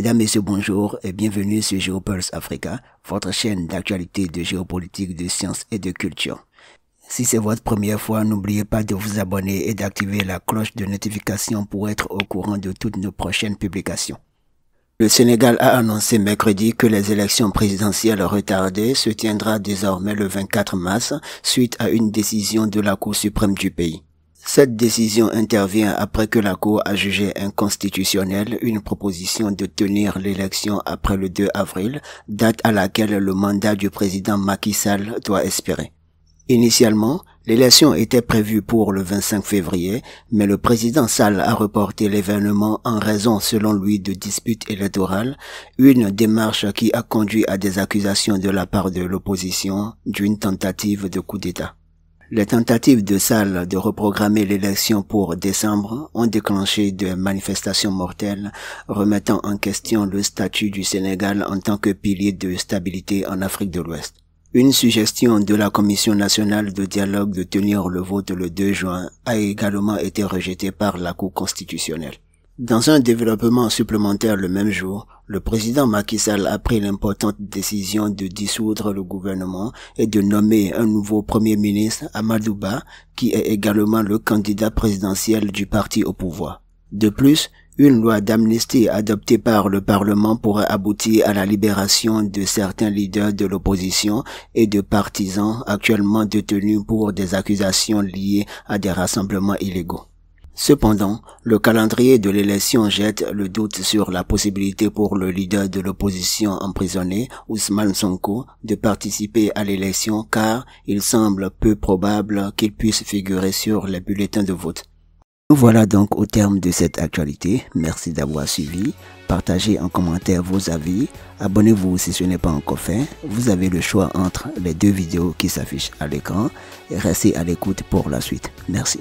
Mesdames, Messieurs, bonjour et bienvenue sur GeoPulse Africa, votre chaîne d'actualité de géopolitique, de sciences et de culture. Si c'est votre première fois, n'oubliez pas de vous abonner et d'activer la cloche de notification pour être au courant de toutes nos prochaines publications. Le Sénégal a annoncé mercredi que les élections présidentielles retardées se tiendra désormais le 24 mars suite à une décision de la Cour suprême du pays. Cette décision intervient après que la Cour a jugé inconstitutionnelle une proposition de tenir l'élection après le 2 avril, date à laquelle le mandat du président Macky Sall doit espérer. Initialement, l'élection était prévue pour le 25 février, mais le président Sall a reporté l'événement en raison, selon lui, de disputes électorales, une démarche qui a conduit à des accusations de la part de l'opposition d'une tentative de coup d'État. Les tentatives de Salle de reprogrammer l'élection pour décembre ont déclenché des manifestations mortelles remettant en question le statut du Sénégal en tant que pilier de stabilité en Afrique de l'Ouest. Une suggestion de la Commission nationale de dialogue de tenir le vote le 2 juin a également été rejetée par la Cour constitutionnelle. Dans un développement supplémentaire le même jour, le président Macky Sall a pris l'importante décision de dissoudre le gouvernement et de nommer un nouveau premier ministre, Amadouba, qui est également le candidat présidentiel du parti au pouvoir. De plus, une loi d'amnistie adoptée par le Parlement pourrait aboutir à la libération de certains leaders de l'opposition et de partisans actuellement détenus pour des accusations liées à des rassemblements illégaux. Cependant, le calendrier de l'élection jette le doute sur la possibilité pour le leader de l'opposition emprisonné, Ousmane Sonko, de participer à l'élection car il semble peu probable qu'il puisse figurer sur les bulletins de vote. Nous voilà donc au terme de cette actualité. Merci d'avoir suivi. Partagez en commentaire vos avis. Abonnez-vous si ce n'est pas encore fait. Vous avez le choix entre les deux vidéos qui s'affichent à l'écran. Restez à l'écoute pour la suite. Merci.